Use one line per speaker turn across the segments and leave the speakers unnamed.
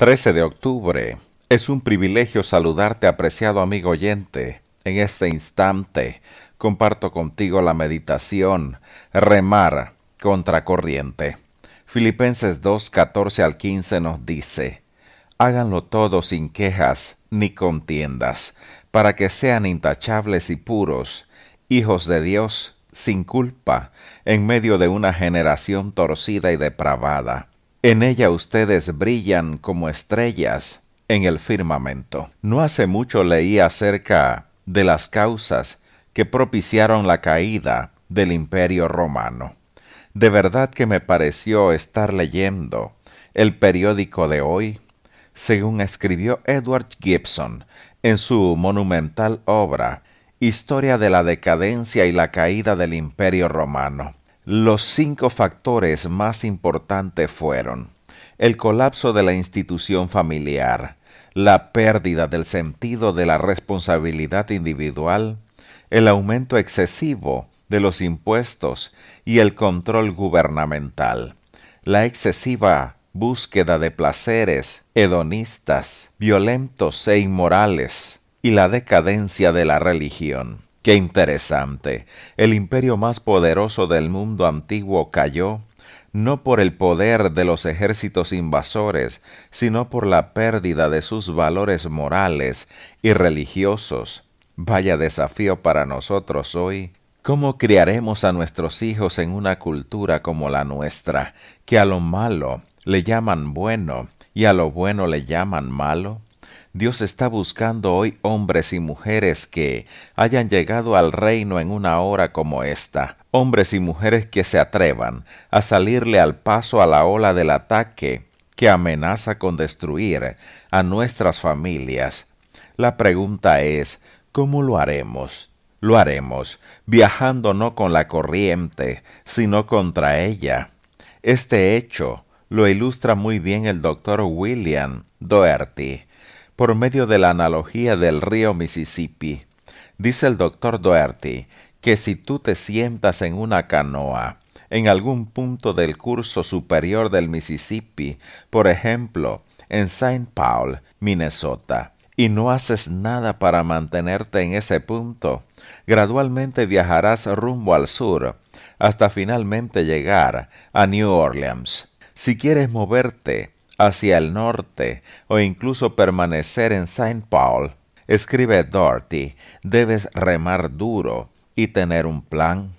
13 de octubre. Es un privilegio saludarte, apreciado amigo oyente. En este instante comparto contigo la meditación Remar contracorriente. Filipenses 2, 14 al 15 nos dice, Háganlo todo sin quejas ni contiendas, para que sean intachables y puros, hijos de Dios, sin culpa, en medio de una generación torcida y depravada en ella ustedes brillan como estrellas en el firmamento. No hace mucho leí acerca de las causas que propiciaron la caída del imperio romano. De verdad que me pareció estar leyendo el periódico de hoy, según escribió Edward Gibson en su monumental obra Historia de la decadencia y la caída del imperio romano. Los cinco factores más importantes fueron el colapso de la institución familiar, la pérdida del sentido de la responsabilidad individual, el aumento excesivo de los impuestos y el control gubernamental, la excesiva búsqueda de placeres hedonistas, violentos e inmorales, y la decadencia de la religión. Qué interesante. El imperio más poderoso del mundo antiguo cayó no por el poder de los ejércitos invasores, sino por la pérdida de sus valores morales y religiosos. Vaya desafío para nosotros hoy. ¿Cómo criaremos a nuestros hijos en una cultura como la nuestra, que a lo malo le llaman bueno y a lo bueno le llaman malo? Dios está buscando hoy hombres y mujeres que hayan llegado al reino en una hora como esta, hombres y mujeres que se atrevan a salirle al paso a la ola del ataque que amenaza con destruir a nuestras familias. La pregunta es, ¿cómo lo haremos? Lo haremos viajando no con la corriente, sino contra ella. Este hecho lo ilustra muy bien el doctor William Doherty por medio de la analogía del río Mississippi. Dice el doctor Doherty que si tú te sientas en una canoa en algún punto del curso superior del Mississippi, por ejemplo, en Saint Paul, Minnesota, y no haces nada para mantenerte en ese punto, gradualmente viajarás rumbo al sur, hasta finalmente llegar a New Orleans. Si quieres moverte, hacia el norte o incluso permanecer en Saint Paul, escribe Dorothy, debes remar duro y tener un plan.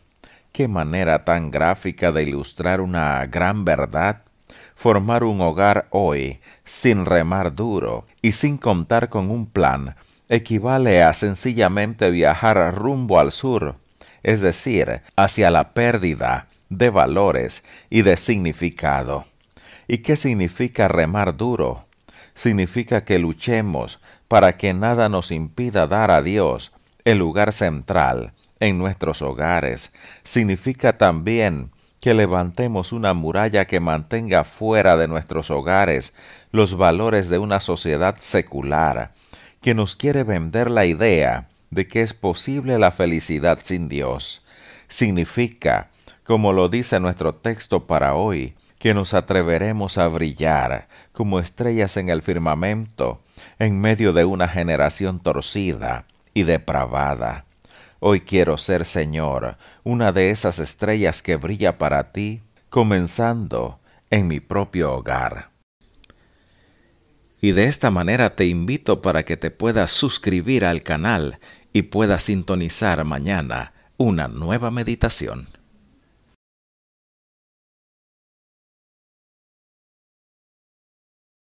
Qué manera tan gráfica de ilustrar una gran verdad. Formar un hogar hoy sin remar duro y sin contar con un plan equivale a sencillamente viajar rumbo al sur, es decir, hacia la pérdida de valores y de significado. ¿Y qué significa remar duro? Significa que luchemos para que nada nos impida dar a Dios el lugar central en nuestros hogares. Significa también que levantemos una muralla que mantenga fuera de nuestros hogares los valores de una sociedad secular, que nos quiere vender la idea de que es posible la felicidad sin Dios. Significa, como lo dice nuestro texto para hoy, que nos atreveremos a brillar como estrellas en el firmamento en medio de una generación torcida y depravada. Hoy quiero ser, Señor, una de esas estrellas que brilla para ti, comenzando en mi propio hogar. Y de esta manera te invito para que te puedas suscribir al canal y puedas sintonizar mañana una nueva meditación.